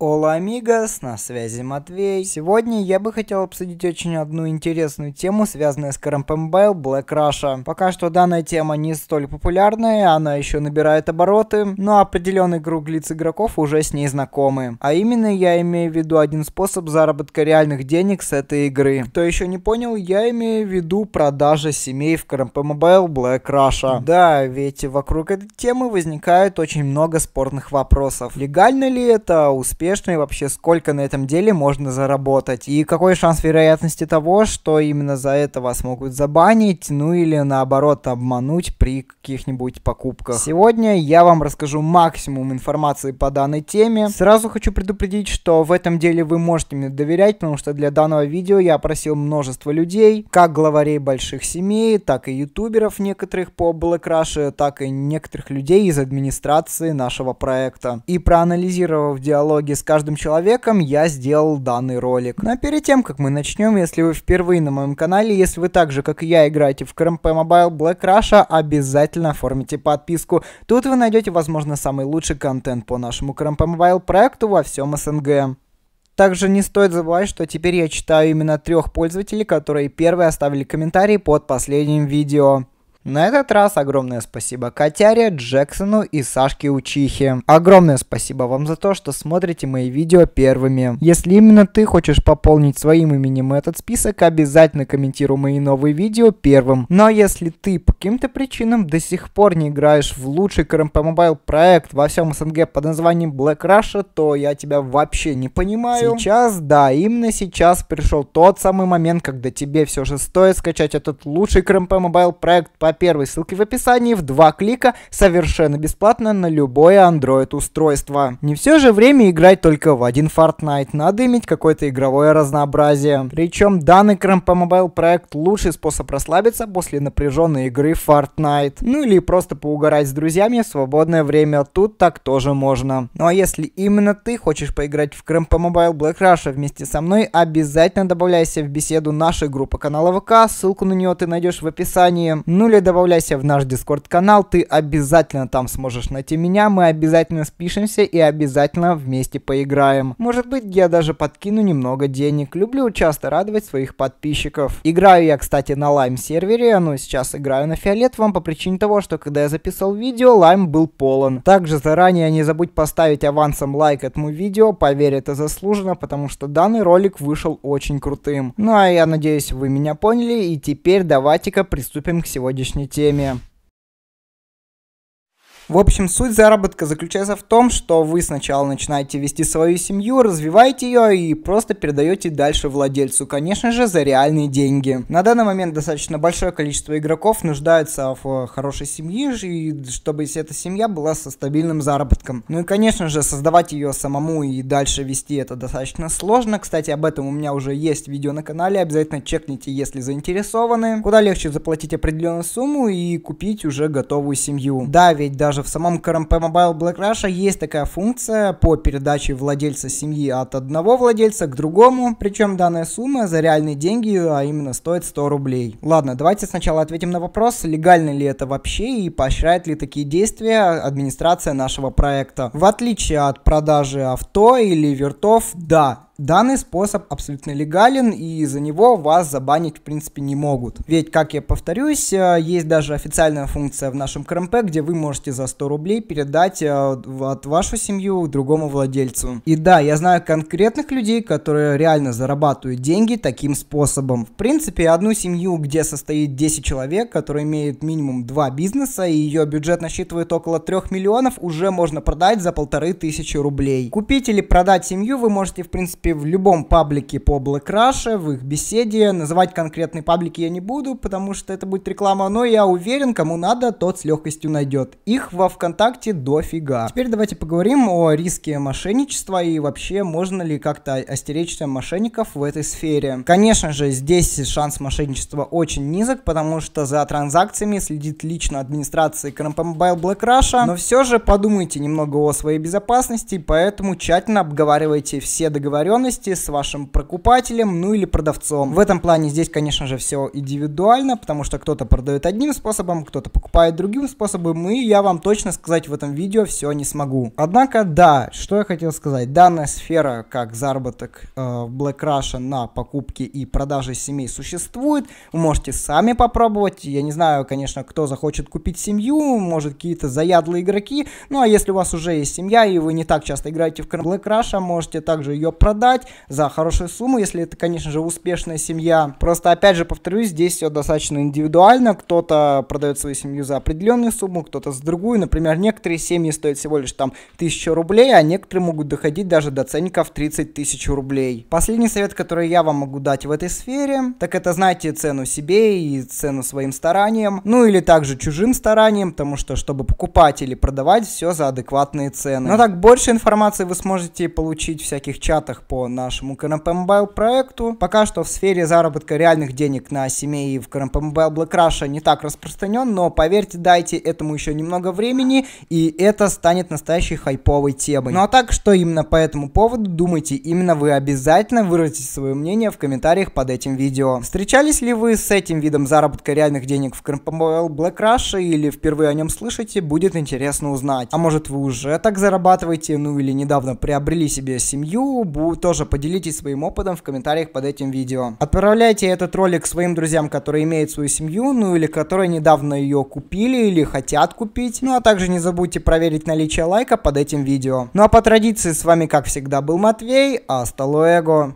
Ола, амигос, на связи Матвей. Сегодня я бы хотел обсудить очень одну интересную тему, связанную с Крампембейл Black Russia. Пока что данная тема не столь популярная, она еще набирает обороты, но определенный круг лиц игроков уже с ней знакомы. А именно я имею в виду один способ заработка реальных денег с этой игры. Кто еще не понял, я имею в виду продажа семей в Крампембейл Black Russia. Да, ведь вокруг этой темы возникает очень много спорных вопросов. Легально ли это, успешно и вообще сколько на этом деле можно заработать, и какой шанс вероятности того, что именно за это вас могут забанить, ну или наоборот обмануть при каких-нибудь покупках. Сегодня я вам расскажу максимум информации по данной теме. Сразу хочу предупредить, что в этом деле вы можете мне доверять, потому что для данного видео я опросил множество людей, как главарей больших семей, так и ютуберов некоторых по Black Rush, так и некоторых людей из администрации нашего проекта. И проанализировав диалоги с каждым человеком я сделал данный ролик. Но ну, а перед тем, как мы начнем, если вы впервые на моем канале, если вы так же, как и я, играете в КРМП Mobile Black Rush, обязательно оформите подписку. Тут вы найдете, возможно, самый лучший контент по нашему КРМП Mobile проекту во всем СНГ. Также не стоит забывать, что теперь я читаю именно трех пользователей, которые первые оставили комментарии под последним видео. На этот раз огромное спасибо Катяре Джексону и Сашке Учихе. Огромное спасибо вам за то, что смотрите мои видео первыми. Если именно ты хочешь пополнить своим именем этот список, обязательно комментируй мои новые видео первым. Но ну а если ты по каким-то причинам до сих пор не играешь в лучший КРМП Мобайл проект во всем СНГ под названием Black Russia, то я тебя вообще не понимаю. Сейчас, да, именно сейчас пришел тот самый момент, когда тебе все же стоит скачать этот лучший КРМП Мобайл проект по первой ссылке в описании в два клика совершенно бесплатно на любое Android устройство. Не все же время играть только в один Fortnite, надо иметь какое-то игровое разнообразие. Причем данный Крампа Mobile проект лучший способ расслабиться после напряженной игры Fortnite. Ну или просто поугарать с друзьями в свободное время, тут так тоже можно. Ну а если именно ты хочешь поиграть в Крампа Mobile Black Russia вместе со мной, обязательно добавляйся в беседу нашей группы канала ВК, ссылку на нее ты найдешь в описании. Ну или добавляйся в наш Дискорд-канал, ты обязательно там сможешь найти меня, мы обязательно спишемся и обязательно вместе поиграем. Может быть, я даже подкину немного денег. Люблю часто радовать своих подписчиков. Играю я, кстати, на лайм-сервере, но сейчас играю на фиолет вам по причине того, что когда я записывал видео, лайм был полон. Также заранее не забудь поставить авансом лайк этому видео, поверь, это заслуженно, потому что данный ролик вышел очень крутым. Ну а я надеюсь, вы меня поняли, и теперь давайте-ка приступим к сегодняшнему сегодняшней теме в общем, суть заработка заключается в том, что вы сначала начинаете вести свою семью, развиваете ее и просто передаете дальше владельцу, конечно же, за реальные деньги. На данный момент достаточно большое количество игроков нуждаются в хорошей семье, и чтобы эта семья была со стабильным заработком. Ну и, конечно же, создавать ее самому и дальше вести это достаточно сложно. Кстати, об этом у меня уже есть видео на канале, обязательно чекните, если заинтересованы. Куда легче заплатить определенную сумму и купить уже готовую семью. Да, ведь даже даже в самом КРМП Mobile Black Russia есть такая функция по передаче владельца семьи от одного владельца к другому, причем данная сумма за реальные деньги, а именно стоит 100 рублей. Ладно, давайте сначала ответим на вопрос, легально ли это вообще и поощряет ли такие действия администрация нашего проекта. В отличие от продажи авто или вертов, да, Данный способ абсолютно легален, и за него вас забанить в принципе не могут. Ведь, как я повторюсь, э, есть даже официальная функция в нашем КРМП, где вы можете за 100 рублей передать э, от вашу семью другому владельцу. И да, я знаю конкретных людей, которые реально зарабатывают деньги таким способом. В принципе, одну семью, где состоит 10 человек, которая имеет минимум 2 бизнеса, и ее бюджет насчитывает около 3 миллионов, уже можно продать за полторы тысячи рублей. Купить или продать семью вы можете, в принципе, принципе, в любом паблике по Black Rush, в их беседе. Называть конкретные паблики я не буду, потому что это будет реклама, но я уверен, кому надо, тот с легкостью найдет. Их во ВКонтакте дофига. Теперь давайте поговорим о риске мошенничества и вообще можно ли как-то остеречься мошенников в этой сфере. Конечно же, здесь шанс мошенничества очень низок, потому что за транзакциями следит лично администрация Крампомбайл Black Rush, но все же подумайте немного о своей безопасности, поэтому тщательно обговаривайте все договоренности договоренности с вашим покупателем, ну или продавцом. В этом плане здесь, конечно же, все индивидуально, потому что кто-то продает одним способом, кто-то покупает другим способом, и я вам точно сказать в этом видео все не смогу. Однако, да, что я хотел сказать, данная сфера, как заработок э, Black Russia на покупке и продаже семей существует, вы можете сами попробовать, я не знаю, конечно, кто захочет купить семью, может какие-то заядлые игроки, ну а если у вас уже есть семья и вы не так часто играете в Black Russia, можете также ее продать, продать за хорошую сумму, если это, конечно же, успешная семья. Просто, опять же, повторюсь, здесь все достаточно индивидуально. Кто-то продает свою семью за определенную сумму, кто-то за другую. Например, некоторые семьи стоят всего лишь там 1000 рублей, а некоторые могут доходить даже до ценников 30 тысяч рублей. Последний совет, который я вам могу дать в этой сфере, так это знайте цену себе и цену своим стараниям, ну или также чужим стараниям, потому что чтобы покупать или продавать, все за адекватные цены. Но ну так больше информации вы сможете получить в всяких чатах по по нашему Крампембайл проекту. Пока что в сфере заработка реальных денег на семей и в Крампембайл Black Russia не так распространен, но поверьте, дайте этому еще немного времени, и это станет настоящей хайповой темой. Ну а так, что именно по этому поводу думаете именно вы, обязательно выразите свое мнение в комментариях под этим видео. Встречались ли вы с этим видом заработка реальных денег в Крампембайл Black Russia или впервые о нем слышите, будет интересно узнать. А может вы уже так зарабатываете, ну или недавно приобрели себе семью, будто тоже поделитесь своим опытом в комментариях под этим видео. Отправляйте этот ролик своим друзьям, которые имеют свою семью, ну или которые недавно ее купили или хотят купить. Ну а также не забудьте проверить наличие лайка под этим видео. Ну а по традиции с вами как всегда был Матвей, а стало эго.